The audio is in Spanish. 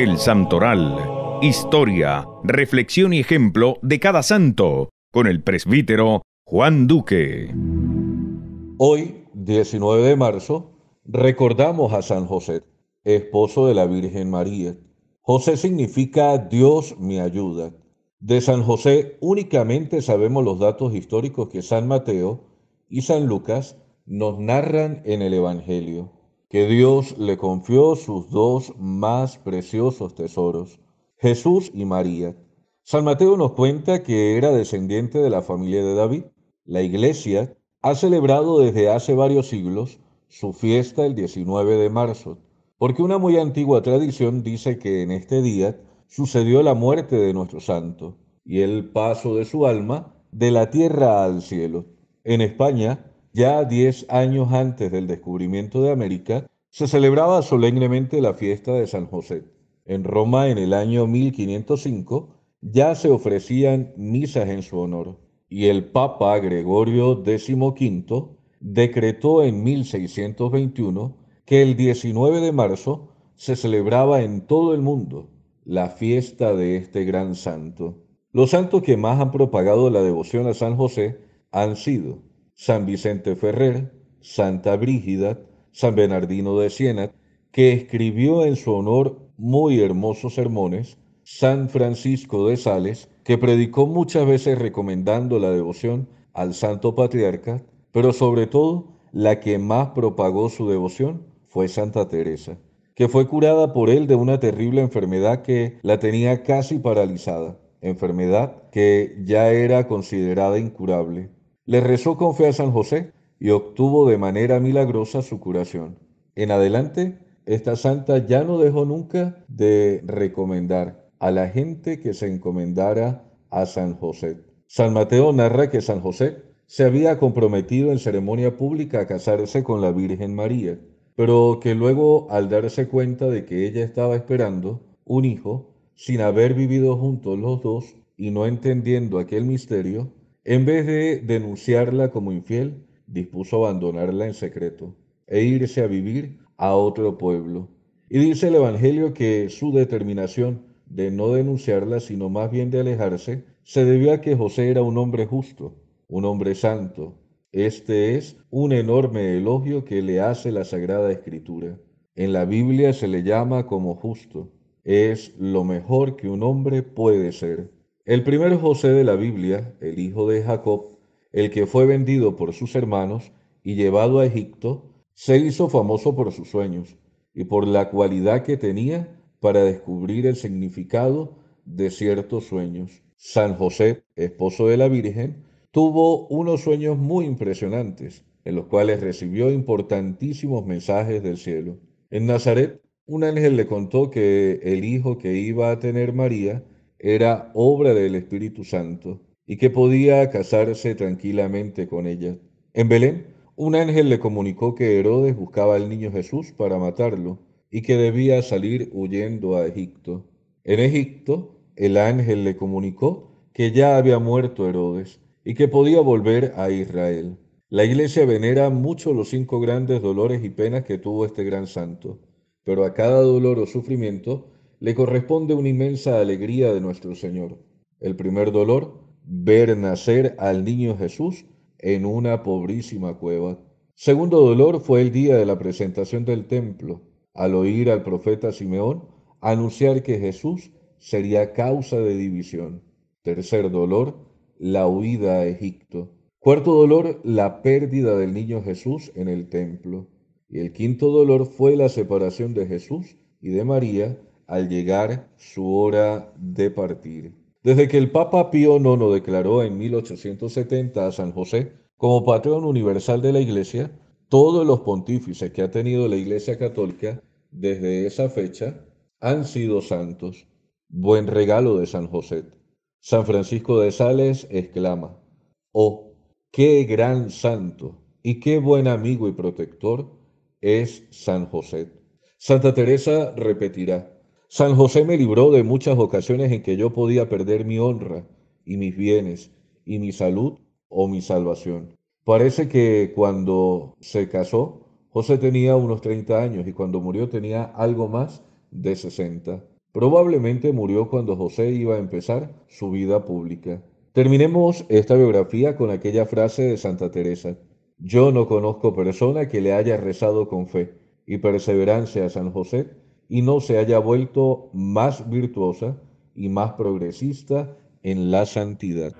El Santoral. Historia, reflexión y ejemplo de cada santo, con el presbítero Juan Duque. Hoy, 19 de marzo, recordamos a San José, esposo de la Virgen María. José significa Dios me ayuda. De San José únicamente sabemos los datos históricos que San Mateo y San Lucas nos narran en el Evangelio que Dios le confió sus dos más preciosos tesoros, Jesús y María. San Mateo nos cuenta que era descendiente de la familia de David. La iglesia ha celebrado desde hace varios siglos su fiesta el 19 de marzo, porque una muy antigua tradición dice que en este día sucedió la muerte de nuestro santo y el paso de su alma de la tierra al cielo. En España, ya 10 años antes del descubrimiento de América, se celebraba solemnemente la fiesta de San José. En Roma, en el año 1505, ya se ofrecían misas en su honor, y el Papa Gregorio XV decretó en 1621 que el 19 de marzo se celebraba en todo el mundo la fiesta de este gran santo. Los santos que más han propagado la devoción a San José han sido San Vicente Ferrer, Santa Brígida, San Bernardino de Siena, que escribió en su honor muy hermosos sermones, San Francisco de Sales, que predicó muchas veces recomendando la devoción al Santo Patriarca, pero sobre todo la que más propagó su devoción fue Santa Teresa, que fue curada por él de una terrible enfermedad que la tenía casi paralizada, enfermedad que ya era considerada incurable le rezó con fe a San José y obtuvo de manera milagrosa su curación. En adelante, esta santa ya no dejó nunca de recomendar a la gente que se encomendara a San José. San Mateo narra que San José se había comprometido en ceremonia pública a casarse con la Virgen María, pero que luego, al darse cuenta de que ella estaba esperando un hijo, sin haber vivido juntos los dos y no entendiendo aquel misterio, en vez de denunciarla como infiel, dispuso abandonarla en secreto e irse a vivir a otro pueblo. Y dice el Evangelio que su determinación de no denunciarla, sino más bien de alejarse, se debió a que José era un hombre justo, un hombre santo. Este es un enorme elogio que le hace la Sagrada Escritura. En la Biblia se le llama como justo. Es lo mejor que un hombre puede ser. El primer José de la Biblia, el hijo de Jacob, el que fue vendido por sus hermanos y llevado a Egipto, se hizo famoso por sus sueños y por la cualidad que tenía para descubrir el significado de ciertos sueños. San José, esposo de la Virgen, tuvo unos sueños muy impresionantes, en los cuales recibió importantísimos mensajes del cielo. En Nazaret, un ángel le contó que el hijo que iba a tener María era obra del Espíritu Santo y que podía casarse tranquilamente con ella. En Belén, un ángel le comunicó que Herodes buscaba al niño Jesús para matarlo y que debía salir huyendo a Egipto. En Egipto, el ángel le comunicó que ya había muerto Herodes y que podía volver a Israel. La iglesia venera mucho los cinco grandes dolores y penas que tuvo este gran santo, pero a cada dolor o sufrimiento le corresponde una inmensa alegría de nuestro Señor. El primer dolor, ver nacer al niño Jesús en una pobrísima cueva. Segundo dolor fue el día de la presentación del templo, al oír al profeta Simeón anunciar que Jesús sería causa de división. Tercer dolor, la huida a Egipto. Cuarto dolor, la pérdida del niño Jesús en el templo. Y el quinto dolor fue la separación de Jesús y de María al llegar su hora de partir. Desde que el Papa Pío IX declaró en 1870 a San José como patrón universal de la Iglesia, todos los pontífices que ha tenido la Iglesia Católica desde esa fecha han sido santos. Buen regalo de San José. San Francisco de Sales exclama, oh, qué gran santo y qué buen amigo y protector es San José. Santa Teresa repetirá, San José me libró de muchas ocasiones en que yo podía perder mi honra y mis bienes y mi salud o mi salvación. Parece que cuando se casó, José tenía unos 30 años y cuando murió tenía algo más de 60. Probablemente murió cuando José iba a empezar su vida pública. Terminemos esta biografía con aquella frase de Santa Teresa. Yo no conozco persona que le haya rezado con fe y perseverancia a San José y no se haya vuelto más virtuosa y más progresista en la santidad.